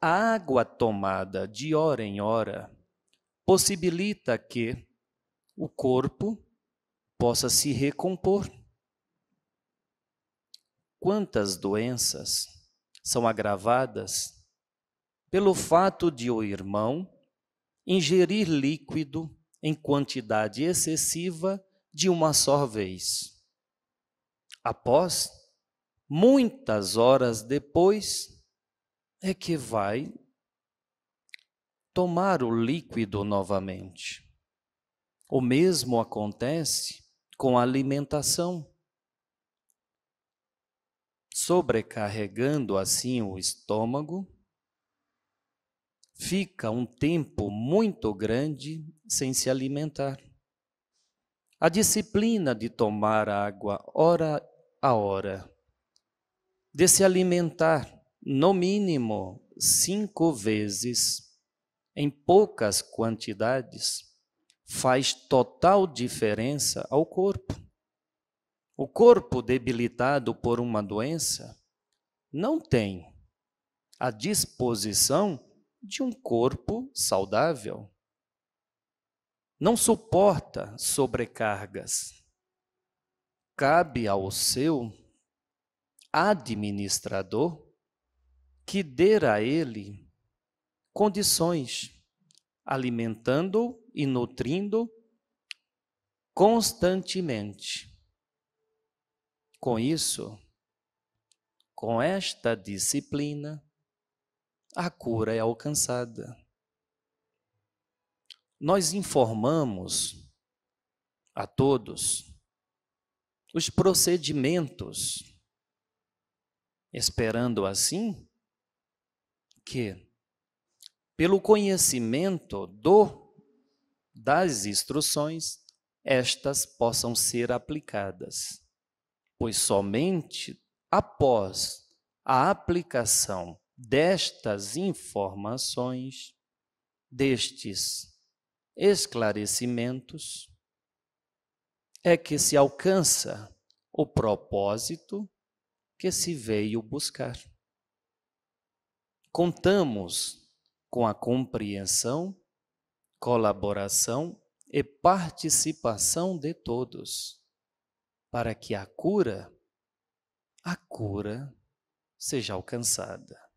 A água tomada de hora em hora possibilita que o corpo possa se recompor. Quantas doenças são agravadas pelo fato de o irmão ingerir líquido em quantidade excessiva de uma só vez. Após, muitas horas depois, é que vai tomar o líquido novamente. O mesmo acontece com a alimentação. Sobrecarregando assim o estômago, fica um tempo muito grande sem se alimentar. A disciplina de tomar água hora a hora, de se alimentar, no mínimo cinco vezes, em poucas quantidades, faz total diferença ao corpo. O corpo debilitado por uma doença não tem a disposição de um corpo saudável. Não suporta sobrecargas. Cabe ao seu administrador que dê a ele condições, alimentando-o e nutrindo constantemente. Com isso, com esta disciplina, a cura é alcançada. Nós informamos a todos os procedimentos, esperando assim que, pelo conhecimento do, das instruções, estas possam ser aplicadas, pois somente após a aplicação destas informações, destes esclarecimentos, é que se alcança o propósito que se veio buscar contamos com a compreensão, colaboração e participação de todos, para que a cura, a cura seja alcançada.